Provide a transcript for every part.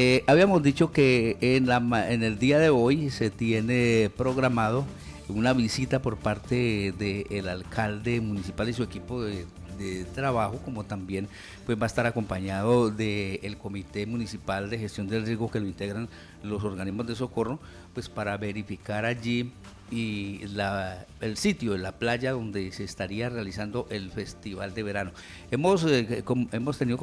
Eh, habíamos dicho que en, el día de hoy se tiene programado una visita por parte del alcalde municipal y su equipo de, trabajo, como también pues va a estar acompañado del Comité Municipal de Gestión del Riesgo que lo integran los organismos de socorro, pues para verificar allí y el sitio, la playa donde se estaría realizando el festival de verano. Hemos, eh, hemos tenido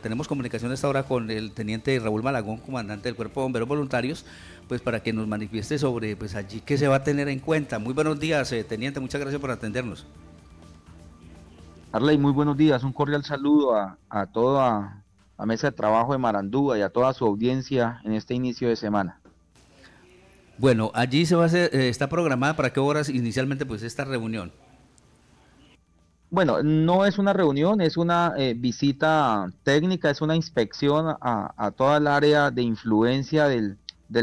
tenemos comunicación esta ahora con el teniente Raúl Malagón, comandante del Cuerpo de Bomberos Voluntarios, pues para que nos manifieste sobre pues allí qué se va a tener en cuenta. Muy buenos días, eh, teniente, muchas gracias por atendernos. Arley, muy buenos días, un cordial saludo a, a toda la mesa de trabajo de Marandúa y a toda su audiencia en este inicio de semana. Bueno, allí se va a hacer, eh, está programada para qué horas inicialmente pues esta reunión. Bueno, no es una reunión, es una eh, visita técnica, es una inspección a, toda el área de influencia del,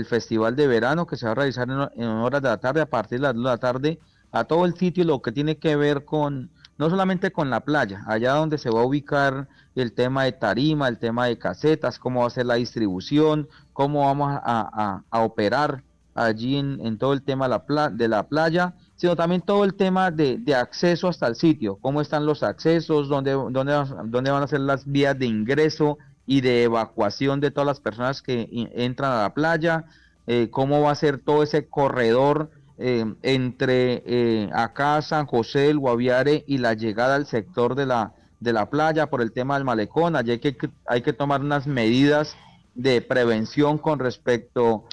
festival de verano que se va a realizar en, horas de la tarde, a partir de las de la tarde, a todo el sitio, lo que tiene que ver con, no solamente con la playa, allá donde se va a ubicar el tema de tarima, el tema de casetas, cómo va a ser la distribución, cómo vamos a operar allí en, todo el tema de la playa, sino también todo el tema de, acceso hasta el sitio, cómo están los accesos, dónde, dónde, dónde van a ser las vías de ingreso y de evacuación de todas las personas que entran a la playa, eh, cómo va a ser todo ese corredor eh, entre eh, acá San José, el Guaviare y la llegada al sector de la, de la playa por el tema del malecón. Allí hay que, hay que tomar unas medidas de prevención con respecto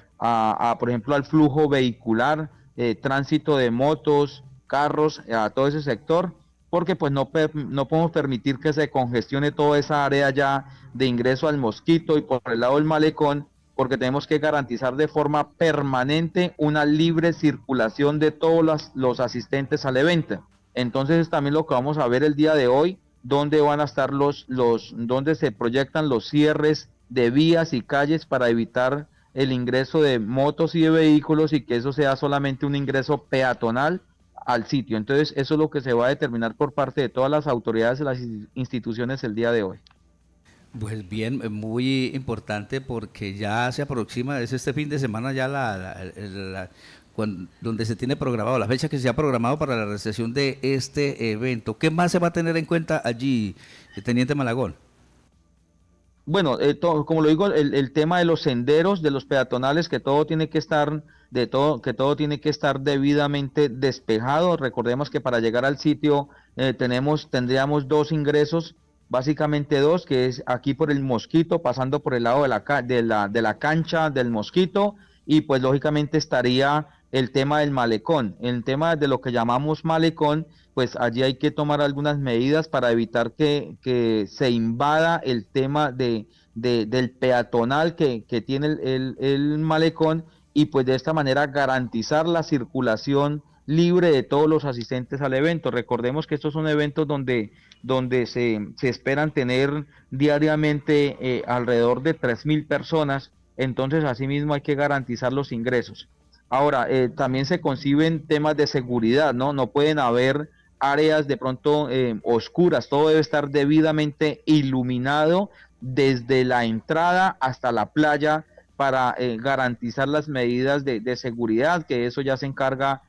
por ejemplo, al flujo vehicular, eh, tránsito de motos, carros, eh, a todo ese sector, porque pues no, no podemos permitir que se congestione toda esa área ya de ingreso al mosquito y por el lado del malecón, porque tenemos que garantizar de forma permanente una libre circulación de todos los, asistentes al evento. Entonces es también lo que vamos a ver el día de hoy, dónde van a estar los, los, dónde se proyectan los cierres de vías y calles para evitar el ingreso de motos y de vehículos y que eso sea solamente un ingreso peatonal al sitio. Entonces, eso es lo que se va a determinar por parte de todas las autoridades y las instituciones el día de hoy. Pues bien, eh, muy importante porque ya se aproxima, es este fin de semana ya la, donde se tiene programado, la fecha que se ha programado para la realización de este evento. ¿Qué más se va a tener en cuenta allí, eh, Teniente Malagón? bueno, eh, como lo digo, el, tema de los senderos, de los peatonales, que todo tiene que estar de todo, que todo tiene que estar debidamente despejado. Recordemos que para llegar al sitio eh, tenemos, tendríamos dos ingresos, básicamente dos, que es aquí por el mosquito, pasando por el lado de la, de la, de la cancha del mosquito, y pues lógicamente estaría el tema del malecón. El tema de lo que llamamos malecón, pues allí hay que tomar algunas medidas para evitar que, se invada el tema de, del peatonal que, tiene el, malecón y pues de esta manera garantizar la circulación libre de todos los asistentes al evento. Recordemos que estos son eventos donde, donde se, esperan tener diariamente eh, alrededor de 3.000 personas, entonces asimismo hay que garantizar los ingresos. Ahora, eh, también se conciben temas de seguridad, ¿no? No pueden haber áreas de pronto eh, oscuras, todo debe estar debidamente iluminado desde la entrada hasta la playa para eh, garantizar las medidas de, seguridad, que eso ya se encarga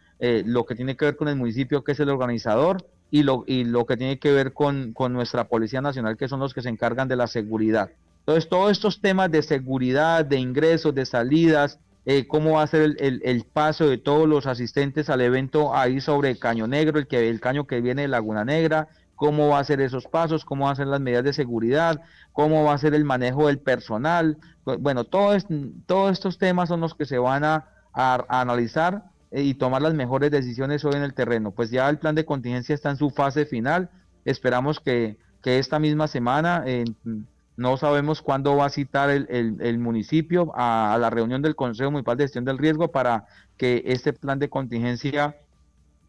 lo que tiene que ver con el municipio, que es el organizador, y lo, y lo que tiene que ver con, con nuestra Policía Nacional, que son los que se encargan de la seguridad. Entonces, todos estos temas de seguridad, de ingresos, de salidas, eh, cómo va a ser el, el, el, paso de todos los asistentes al evento ahí sobre caño negro, el, que, el caño que viene de Laguna Negra, cómo va a ser esos pasos, cómo van a ser las medidas de seguridad, cómo va a ser el manejo del personal. Bueno, todo todos estos temas son los que se van a, analizar eh, y tomar las mejores decisiones hoy en el terreno. Pues ya el plan de contingencia está en su fase final. Esperamos que, que esta misma semana, no sabemos cuándo va a citar el, municipio a, la reunión del Consejo Municipal de Gestión del Riesgo para que este plan de contingencia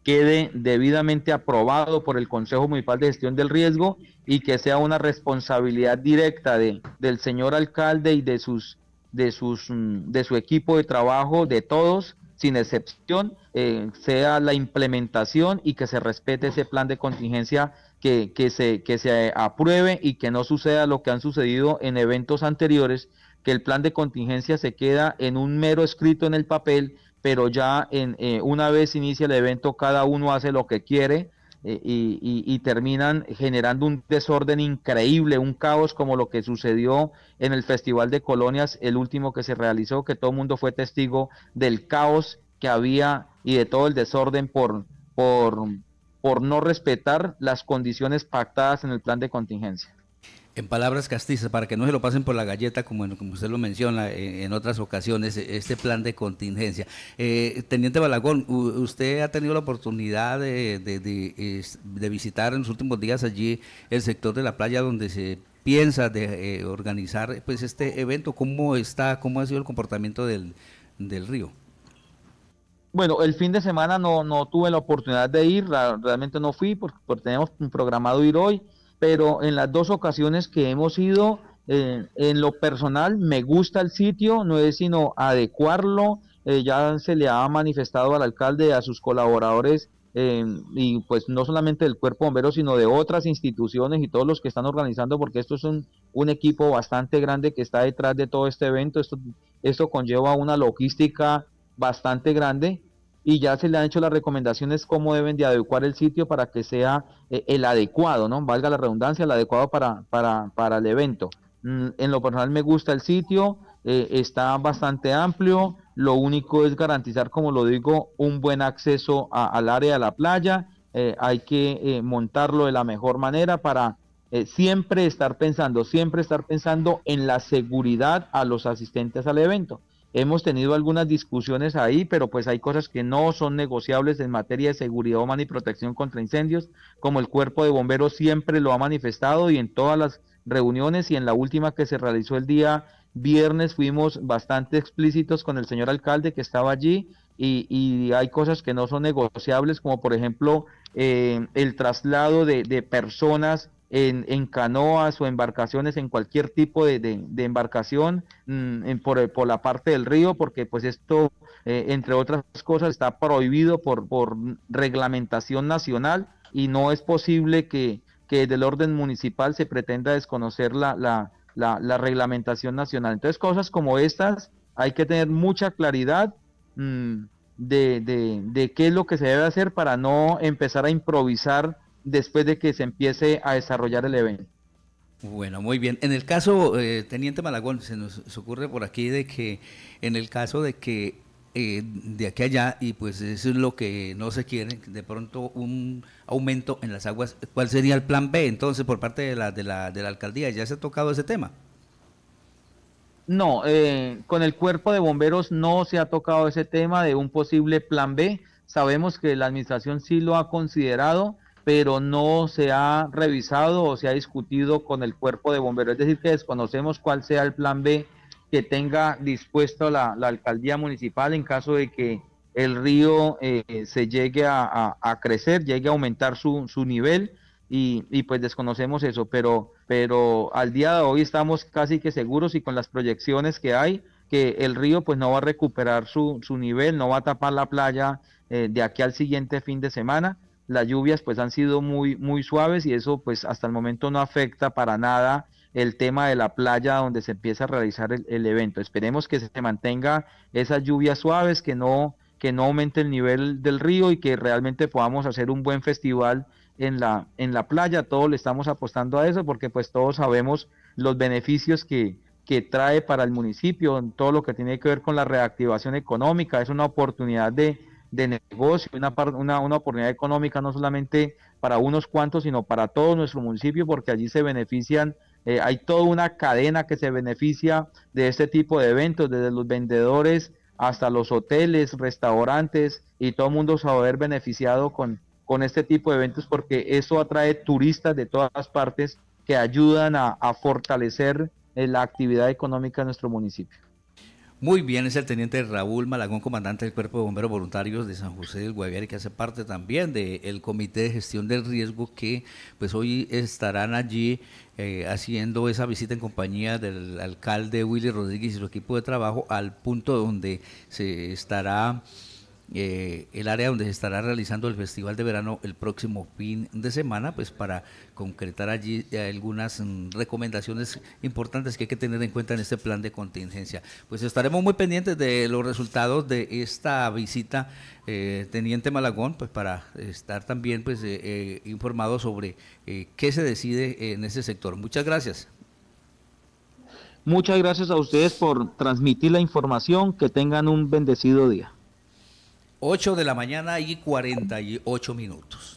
quede debidamente aprobado por el Consejo Municipal de Gestión del Riesgo y que sea una responsabilidad directa de, del señor alcalde y de, sus, de, sus, mm, de su equipo de trabajo, de todos, sin excepción, eh, sea la implementación y que se respete ese plan de contingencia que, se, que se apruebe y que no suceda lo que han sucedido en eventos anteriores, que el plan de contingencia se queda en un mero escrito en el papel, pero ya en, eh, una vez inicia el evento cada uno hace lo que quiere eh, y, terminan generando un desorden increíble, un caos como lo que sucedió en el Festival de Colonias, el último que se realizó, que todo el mundo fue testigo del caos que había y de todo el desorden por, por, por no respetar las condiciones pactadas en el plan de contingencia. En palabras castizas, para que no se lo pasen por la galleta, como, usted lo menciona eh, en, otras ocasiones, eh, este plan de contingencia. Eh, Teniente Balagón, usted ha tenido la oportunidad de, visitar en los últimos días allí el sector de la playa donde se piensa de organizar pues este evento. ¿Cómo está, cómo ha sido el comportamiento del río? bueno, el fin de semana no, no tuve la oportunidad de ir, realmente no fui porque, tenemos programado ir hoy, pero en las dos ocasiones que hemos ido, eh, en lo personal me gusta el sitio, no es sino adecuarlo, eh, ya se le ha manifestado al alcalde, a sus colaboradores, em, y pues no solamente del cuerpo bombero, sino de otras instituciones y todos los que están organizando, porque esto es un, un equipo bastante grande que está detrás de todo este evento. Esto, esto conlleva una logística bastante grande y ya se le han hecho las recomendaciones cómo deben de adecuar el sitio para que sea eh, el adecuado, ¿no? Valga la redundancia, el adecuado para, para, el evento. Mm, en lo personal me gusta el sitio, eh, está bastante amplio, lo único es garantizar, como lo digo, un buen acceso al área de la playa, eh, hay que montarlo de la mejor manera para siempre estar pensando, siempre estar pensando en la seguridad a los asistentes al evento. Hemos tenido algunas discusiones ahí, pero pues hay cosas que no son negociables en materia de seguridad humana y protección contra incendios, como el cuerpo de bomberos siempre lo ha manifestado y en todas las reuniones y en la última que se realizó el día viernes fuimos bastante explícitos con el señor alcalde que estaba allí y, hay cosas que no son negociables, como por ejemplo eh, el traslado de personas en, canoas o embarcaciones, en cualquier tipo de, embarcación mm, por, por, la parte del río, porque pues esto, eh, entre otras cosas, está prohibido por, reglamentación nacional y no es posible que, que desde orden municipal se pretenda desconocer la, la, la, reglamentación nacional. Entonces, cosas como estas hay que tener mucha claridad. Mm, de qué es lo que se debe hacer para no empezar a improvisar después de que se empiece a desarrollar el evento. Bueno, muy bien. En el caso, eh, Teniente Malagón, se nos ocurre por aquí de que en el caso de que eh, de aquí allá, y pues eso es lo que no se quiere, de pronto un aumento en las aguas, ¿cuál sería el plan B entonces por parte de la, de la, de la alcaldía? ¿Ya se ha tocado ese tema? No, eh, con el cuerpo de bomberos no se ha tocado ese tema de un posible plan B. Sabemos que la administración sí lo ha considerado pero no se ha revisado o se ha discutido con el cuerpo de bomberos. Es decir, que desconocemos cuál sea el plan B que tenga dispuesto la, alcaldía municipal en caso de que el río eh, se llegue a, crecer, llegue a aumentar su, nivel. Y, pues desconocemos eso, pero, pero al día de hoy estamos casi que seguros y con las proyecciones que hay, que el río pues no va a recuperar su, nivel, no va a tapar la playa eh, de aquí al siguiente fin de semana, las lluvias pues han sido muy, muy suaves y eso pues hasta el momento no afecta para nada el tema de la playa donde se empieza a realizar el, evento. Esperemos que se mantenga esas lluvias suaves, que no, que no aumente el nivel del río y que realmente podamos hacer un buen festival en la, en la playa. Todos le estamos apostando a eso porque pues todos sabemos los beneficios que, que trae para el municipio, en todo lo que tiene que ver con la reactivación económica. Es una oportunidad de de negocio, una, una, una oportunidad económica no solamente para unos cuantos, sino para todo nuestro municipio, porque allí se benefician eh, hay toda una cadena que se beneficia de este tipo de eventos, desde los vendedores hasta los hoteles, restaurantes y todo el mundo se va a ver beneficiado con, con este tipo de eventos porque eso atrae turistas de todas partes que ayudan a, fortalecer eh, la actividad económica de nuestro municipio. Muy bien, es el teniente Raúl Malagón, comandante del Cuerpo de Bomberos Voluntarios de San José del Guaviare, que hace parte también del el Comité de Gestión del Riesgo, que pues hoy estarán allí eh, haciendo esa visita en compañía del alcalde Willy Rodríguez y su equipo de trabajo al punto donde se estará eh, el área donde se estará realizando el Festival de Verano el próximo fin de semana, pues para concretar allí algunas mm, recomendaciones importantes que hay que tener en cuenta en este plan de contingencia. Pues estaremos muy pendientes de los resultados de esta visita, eh, Teniente Malagón, pues para estar también pues eh, eh informados sobre qué se decide en ese sector. Muchas gracias. Muchas gracias a ustedes por transmitir la información. Que tengan un bendecido día. 8 de la mañana y 48 minutos.